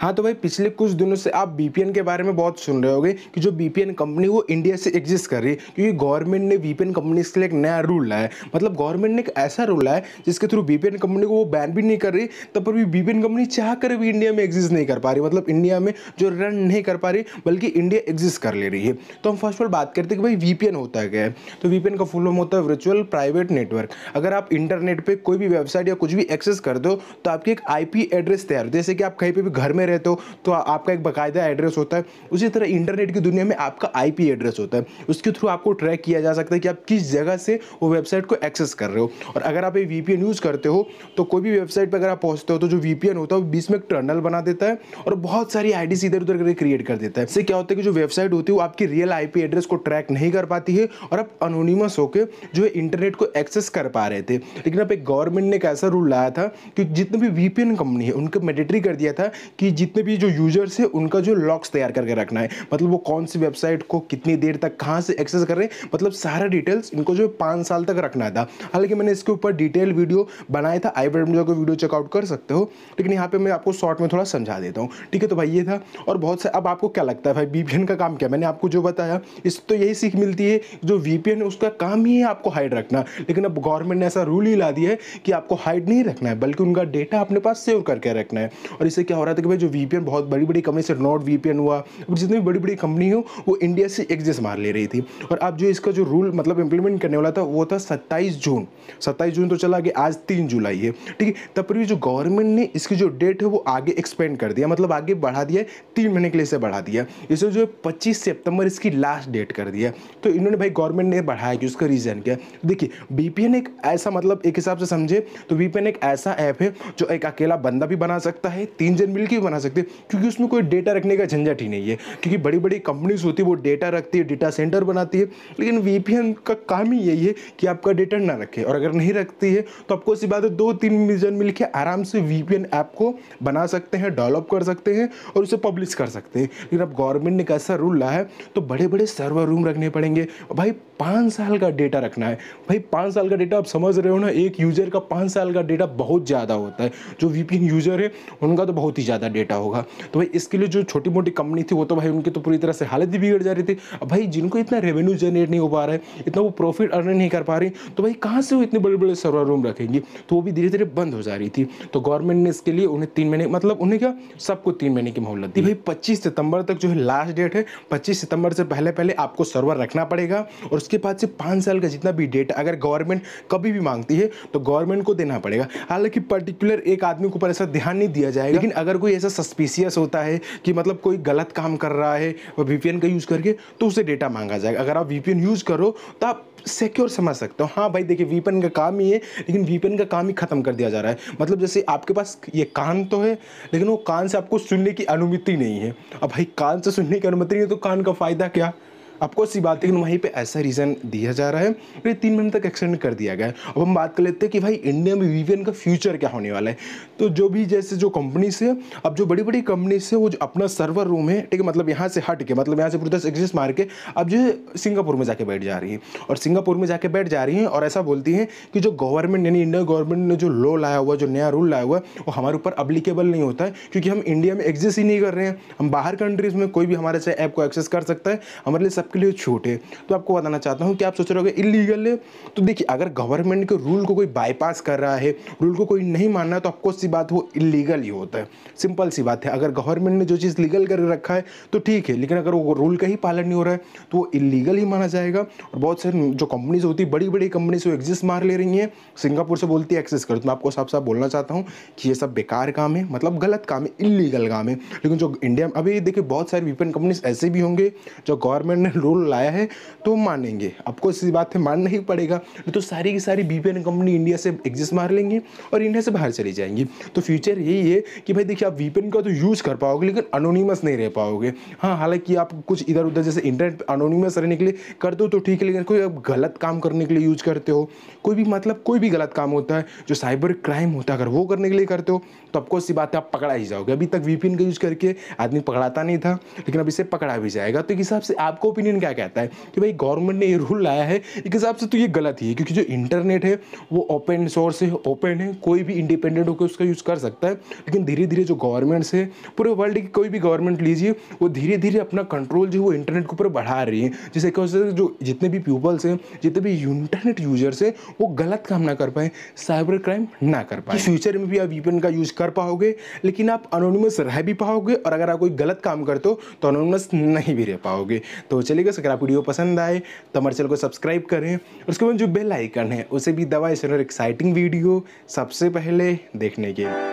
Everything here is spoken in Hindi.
हाँ तो भाई पिछले कुछ दिनों से आप वीपीएन के बारे में बहुत सुन रहे होंगे कि जो वीपीएन कंपनी वो इंडिया से एग्जिस्ट कर रही है क्योंकि गवर्नमेंट ने वीपीएन कंपनीज के लिए एक नया रूल लाया है मतलब गवर्नमेंट ने एक ऐसा रूल लाया है जिसके थ्रू वीपीएन कंपनी को वो बैन भी नहीं कर रही तब पर भी वीपीएन कंपनी चाह कर भी इंडिया में एग्जिस्ट नहीं कर पा रही मतलब इंडिया में जो रन नहीं कर पा रही बल्कि इंडिया एग्जिस्ट कर ले रही है तो हम फर्स्ट ऑफ बात करते कि भाई वीपीएन होता क्या है तो वीपीएन का फुल फॉर्म होता है वर्चुअल प्राइवेट नेटवर्क अगर आप इंटरनेट पर कोई भी वेबसाइट या कुछ भी एक्सेस कर दो तो आपकी एक आई एड्रेस तैयार जैसे कि आप कहीं पर भी घर में रहते हो तो, तो आपका एक बाकायदा एड्रेस होता है उसी तरह इंटरनेट की दुनिया में आपका आईपी एड्रेस होता है उसके थ्रू आपको ट्रैक किया जा सकता है कि आप किस जगह से वो वेबसाइट को एक्सेस कर रहे हो और अगर आप ये वीपीएन यूज़ करते हो तो कोई भी वेबसाइट पर अगर आप पहुँचते हो तो जो वीपीएन होता है वो बीच में एक टर्नल बना देता है और बहुत सारी आई इधर उधर करके क्रिएट कर देता है इससे क्या होता है कि जो वेबसाइट होती है वो आपकी रियल आई एड्रेस को ट्रैक नहीं कर पाती है और आप अनोनिमस होकर जो है इंटरनेट को एक्सेस कर पा रहे थे लेकिन अब एक गवर्नमेंट ने एक ऐसा रूल लाया था कि जितने भी वीपीएन कंपनी है उनको मैंडेटरी कर दिया था कि जितने भी जो यूजर्स है उनका जो लॉक्स तैयार करके रखना है मतलब वो कौन सी वेबसाइट को कितनी देर तक कहाँ से एक्सेस कर रहे हैं मतलब सारा डिटेल्स इनको जो पाँच साल तक रखना था हालांकि मैंने इसके ऊपर डिटेल वीडियो बनाया था आई ब्रेड में वीडियो चेकआउट कर सकते हो लेकिन यहाँ पर मैं आपको शॉर्ट में थोड़ा समझा देता हूँ ठीक है तो भाई ये था और बहुत से अब आपको क्या लगता है भाई वीपीएन का काम क्या मैंने आपको जो बताया इससे तो यही सीख मिलती है जो वीपीएन है उसका काम ही है आपको हाइड रखना लेकिन अब गवर्नमेंट ने ऐसा रूल ही ला दिया है कि आपको हाइड नहीं रखना है बल्कि उनका डेटा अपने पास सेव करके रखना है और इससे क्या हो रहा था कि भाई जो वीपीएन बहुत बड़ी बड़ी कंपनी से नॉट वीपीएन हुआ और जितनी भी बड़ी बड़ी कंपनी हो वो इंडिया से एग्जिस्ट मार ले रही थी और अब जो इसका जो रूल मतलब इंप्लीमेंट करने वाला था वो था सत्ताईस जून सत्ताईस जून तो चला गया आज तीन जुलाई है ठीक है तब पर जो गवर्नमेंट ने इसकी जो डेट है वो आगे एक्सपेंड कर दिया मतलब आगे बढ़ा दिया तीन महीने के लिए इसे बढ़ा दिया इसे जो है पच्चीस सेप्टेम्बर इसकी लास्ट डेट कर दिया तो इन्होंने भाई गवर्नमेंट ने बढ़ाया कि उसका रीज़न क्या देखिए बीपीएन एक ऐसा मतलब एक हिसाब से समझे तो बीपीएन एक ऐसा ऐप है जो एक अकेला बंदा भी बना सकता है तीन जन मिलकर भी बना बना सकते क्योंकि उसमें कोई डेटा रखने का झंझट ही नहीं है क्योंकि बड़ी बड़ी कंपनीज होती है वो डेटा रखती है डेटा सेंटर बनाती है लेकिन वी का काम ही यही है कि आपका डेटा ना रखे और अगर नहीं रखती है तो आपको इसी बात है दो तीन मिलियन मिल के आराम से वी ऐप को बना सकते हैं डेवलप कर सकते हैं और उसे पब्लिश कर सकते हैं लेकिन अब गवर्नमेंट ने कैसा रूल ला है तो बड़े बड़े सर्वर रूम रखने पड़ेंगे भाई पाँच साल का डेटा रखना है भाई पाँच साल का डेटा आप समझ रहे हो ना एक यूज़र का पाँच साल का डेटा बहुत ज़्यादा होता है जो वी यूज़र है उनका तो बहुत ही ज़्यादा डेटा होगा तो भाई इसके लिए जो छोटी मोटी कंपनी थी वो तो भाई उनकी तो पूरी तरह से हालत ही बिगड़ जा रही थी अब भाई जिनको इतना रेवेन्यू जनरेट नहीं हो पा रहा है इतना वो प्रॉफिट अर्न नहीं कर पा रही तो भाई कहाँ से वो इतने बड़े बड़े सर्वर रूम रखेंगे तो वो भी धीरे धीरे बंद हो जा रही थी तो गवर्नमेंट ने इसके लिए उन्हें तीन महीने मतलब उन्हें क्या सबको तीन महीने की मोहलत दी भाई पच्चीस सितंबर तक जो है लास्ट डेट है पच्चीस सितंबर से पहले पहले आपको सर्वर रखना पड़ेगा और उसके बाद से पाँच साल का जितना भी डेटा अगर गवर्नमेंट कभी भी मांगती है तो गवर्नमेंट को देना पड़ेगा हालांकि पर्टिकुलर एक आदमी को पर ऐसा ध्यान नहीं दिया जाएगा लेकिन अगर कोई ऐसा सस्पिशियस होता है कि मतलब कोई गलत काम कर रहा है वी का यूज़ करके तो उसे डेटा मांगा जाएगा अगर आप वी यूज़ करो तो आप सिक्योर समझ सकते हो हाँ भाई देखिए वीपन का काम ही है लेकिन वीपन का काम ही ख़त्म कर दिया जा रहा है मतलब जैसे आपके पास ये कान तो है लेकिन वो कान से आपको सुनने की अनुमति नहीं है अब भाई कान से सुनने की अनुमति नहीं है तो कान का फ़ायदा क्या आपको सी बात है कि वहीं पे ऐसा रीज़न दिया जा रहा है फिर तीन महीने तक एक्सटेंड कर दिया गया है अब हम बात कर लेते हैं कि भाई इंडिया में वी का फ्यूचर क्या होने वाला है तो जो भी जैसे जो कंपनीज है अब जो बड़ी बड़ी कंपनीज है वो अपना सर्वर रूम है ठीक है मतलब यहाँ से हट के मतलब यहाँ से पूरी तरह एग्जिस्ट मार के अब जो है सिंगापुर में जाके बैठ जा रही है और सिंगापुर में जाके बैठ जा रही है और ऐसा बोलती है कि जो गवर्नमेंट यानी इंडिया गवर्नमेंट ने जो लॉ लाया हुआ जो नया रूल लाया हुआ वो हमारे ऊपर अप्लीकेबल नहीं होता है क्योंकि हम इंडिया में एग्जिस्ट ही नहीं कर रहे हैं हम बाहर कंट्रीज में कोई भी हमारे से ऐप को एक्सेस कर सकता है हमारे लिए सब आपके लिए है तो आपको बताना चाहता हूँ कि आप सोच रहे हो इलीगल है तो देखिए अगर गवर्नमेंट के रूल को कोई बाईपास कर रहा है रूल को कोई नहीं मानना तो आपको सी बात वो इलीगल ही होता है सिंपल सी बात है अगर गवर्नमेंट ने जो चीज़ लीगल कर रखा है तो ठीक है लेकिन अगर वो रूल का ही पालन नहीं हो रहा है तो वो इलीगल ही माना जाएगा और बहुत सारी जो कंपनीज होती है बड़ी बड़ी कंपनीज वो एग्जिस्ट मार ले रही हैं सिंगापुर से बोलती है एक्सेस कर तो मैं आपको साफ साफ बोलना चाहता हूँ कि ये सब बेकार काम है मतलब गलत काम है इलीगल काम है लेकिन जो इंडिया में अभी देखिए बहुत सारी विपन कंपनीज ऐसे भी होंगे जो गवर्नमेंट ने रोल लाया है तो मानेंगे आपको इसी बात पे मानना ही पड़ेगा नहीं तो सारी की सारी बी कंपनी इंडिया से एग्जिस्ट मार लेंगे और इंडिया से बाहर चली जाएंगी तो फ्यूचर यही है कि भाई देखिए आप वी का तो यूज़ कर पाओगे लेकिन अनोनीमस नहीं रह पाओगे हाँ हालांकि आप कुछ इधर उधर जैसे इंटरनेट अनोनीमस रहने के लिए कर दो तो ठीक है लेकिन कोई आप गलत काम करने के लिए यूज़ करते हो कोई भी मतलब कोई भी गलत काम होता है जो साइबर क्राइम होता है अगर वो करने के लिए करते हो तो आपको इसी बात है आप पकड़ा ही जाओगे अभी तक वीपीएन का यूज़ करके आदमी पकड़ाता नहीं था लेकिन अब इसे पकड़ा भी जाएगा तो एक हिसाब से आपको ओपिनियन ओपिनियन क्या कहता है कि भाई गवर्नमेंट ने ये रूल लाया है एक हिसाब से तो ये गलत ही है क्योंकि जो इंटरनेट है वो ओपन सोर्स है ओपन है कोई भी इंडिपेंडेंट होकर उसका यूज़ कर सकता है लेकिन धीरे धीरे जो गवर्नमेंट्स है पूरे वर्ल्ड की कोई भी गवर्नमेंट लीजिए वो धीरे धीरे अपना कंट्रोल जो है वो इंटरनेट के ऊपर बढ़ा रही है जिससे क्या जो जितने भी पीपल्स हैं जितने भी इंटरनेट यूजर्स हैं वो गलत काम ना कर पाए साइबर क्राइम ना कर पाए फ्यूचर में भी आप वीपीएन का यूज़ कर पाओगे लेकिन आप अनोनिमस रह भी पाओगे और अगर आप कोई गलत काम करते हो तो अनोनिमस नहीं भी रह पाओगे तो चलिए चलेगा अगर आप वीडियो पसंद आए तो हमारे चैनल को सब्सक्राइब करें उसके बाद जो बेल आइकन है उसे भी दबाए इस एक्साइटिंग वीडियो सबसे पहले देखने के लिए